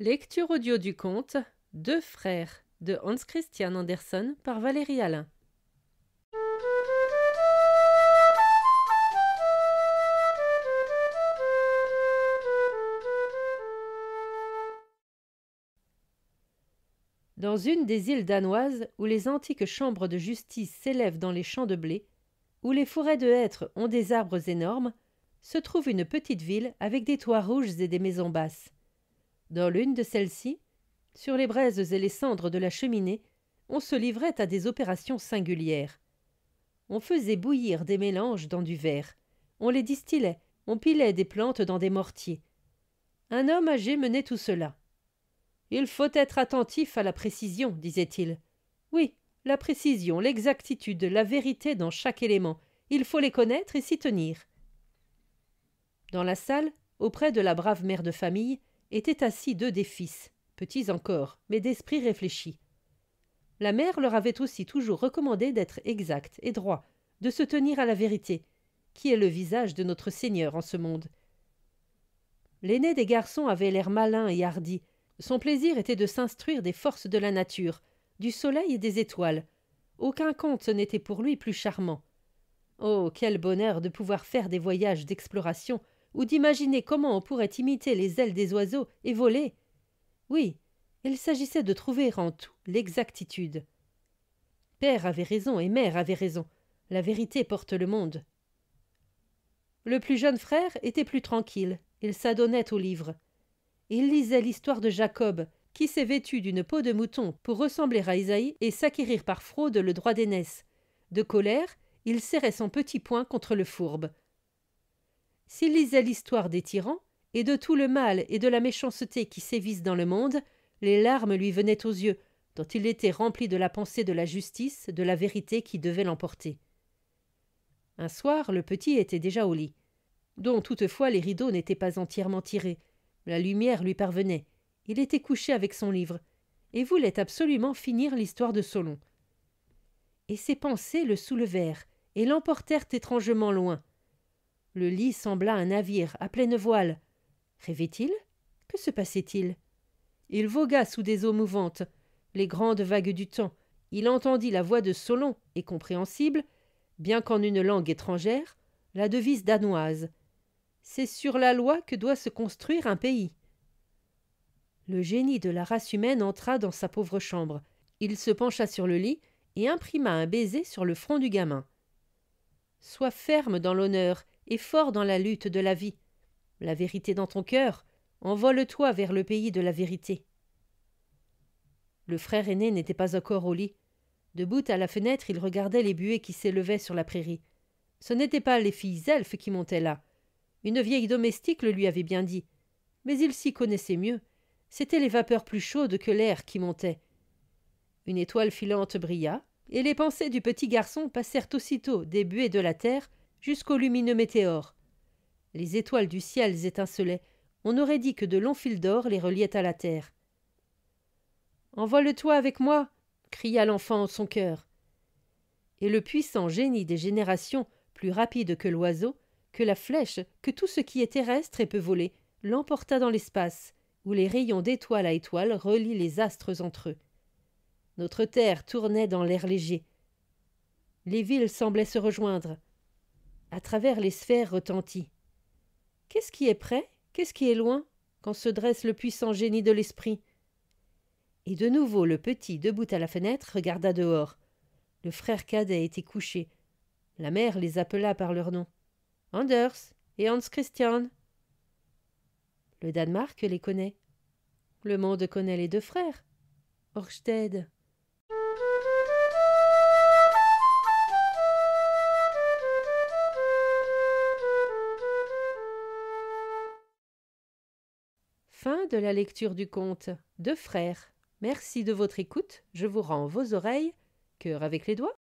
Lecture audio du conte Deux frères de Hans Christian Andersen par Valérie Alain. Dans une des îles danoises où les antiques chambres de justice s'élèvent dans les champs de blé, où les forêts de hêtres ont des arbres énormes, se trouve une petite ville avec des toits rouges et des maisons basses. Dans l'une de celles-ci, sur les braises et les cendres de la cheminée, on se livrait à des opérations singulières. On faisait bouillir des mélanges dans du verre, on les distillait, on pilait des plantes dans des mortiers. Un homme âgé menait tout cela. Il faut être attentif à la précision, disait-il. Oui, la précision, l'exactitude, la vérité dans chaque élément. Il faut les connaître et s'y tenir. Dans la salle, auprès de la brave mère de famille, étaient assis deux des fils, petits encore, mais d'esprit réfléchi. La mère leur avait aussi toujours recommandé d'être exact et droit, de se tenir à la vérité, qui est le visage de notre Seigneur en ce monde. L'aîné des garçons avait l'air malin et hardi. Son plaisir était de s'instruire des forces de la nature, du soleil et des étoiles. Aucun conte n'était pour lui plus charmant. Oh, quel bonheur de pouvoir faire des voyages d'exploration ou d'imaginer comment on pourrait imiter les ailes des oiseaux et voler. Oui, il s'agissait de trouver en tout l'exactitude. Père avait raison et mère avait raison. La vérité porte le monde. Le plus jeune frère était plus tranquille. Il s'adonnait au livre. Il lisait l'histoire de Jacob, qui s'est vêtu d'une peau de mouton pour ressembler à Isaïe et s'acquérir par fraude le droit d'aînesse. De colère, il serrait son petit poing contre le fourbe. S'il lisait l'histoire des tyrans, et de tout le mal et de la méchanceté qui sévissent dans le monde, les larmes lui venaient aux yeux, dont il était rempli de la pensée de la justice, de la vérité qui devait l'emporter. Un soir, le petit était déjà au lit, dont toutefois les rideaux n'étaient pas entièrement tirés. La lumière lui parvenait. Il était couché avec son livre, et voulait absolument finir l'histoire de Solon. Et ses pensées le soulevèrent, et l'emportèrent étrangement loin. Le lit sembla un navire à pleine voile. Rêvait-il Que se passait-il Il vogua sous des eaux mouvantes, les grandes vagues du temps. Il entendit la voix de Solon, et compréhensible, bien qu'en une langue étrangère, la devise danoise. C'est sur la loi que doit se construire un pays. Le génie de la race humaine entra dans sa pauvre chambre. Il se pencha sur le lit et imprima un baiser sur le front du gamin. Sois ferme dans l'honneur et fort dans la lutte de la vie. La vérité dans ton cœur, envole-toi vers le pays de la vérité. Le frère aîné n'était pas encore au lit. Debout à la fenêtre, il regardait les buées qui s'élevaient sur la prairie. Ce n'étaient pas les filles elfes qui montaient là. Une vieille domestique le lui avait bien dit. Mais il s'y connaissait mieux. C'étaient les vapeurs plus chaudes que l'air qui montaient. Une étoile filante brilla, et les pensées du petit garçon passèrent aussitôt des buées de la terre jusqu'au lumineux météore. Les étoiles du ciel étincelaient, on aurait dit que de longs fils d'or les reliaient à la terre. « toi avec moi cria l'enfant en son cœur. Et le puissant génie des générations, plus rapide que l'oiseau, que la flèche, que tout ce qui est terrestre et peut voler, l'emporta dans l'espace, où les rayons d'étoile à étoile relient les astres entre eux. Notre terre tournait dans l'air léger. Les villes semblaient se rejoindre. À travers les sphères retentit. Qu'est-ce qui est près Qu'est-ce qui est loin quand se dresse le puissant génie de l'esprit Et de nouveau le petit, debout à la fenêtre, regarda dehors. Le frère cadet était couché. La mère les appela par leur nom. Anders et Hans Christian. Le Danemark les connaît. Le monde connaît les deux frères. Orsted. Fin de la lecture du conte Deux frères. Merci de votre écoute. Je vous rends vos oreilles, cœur avec les doigts,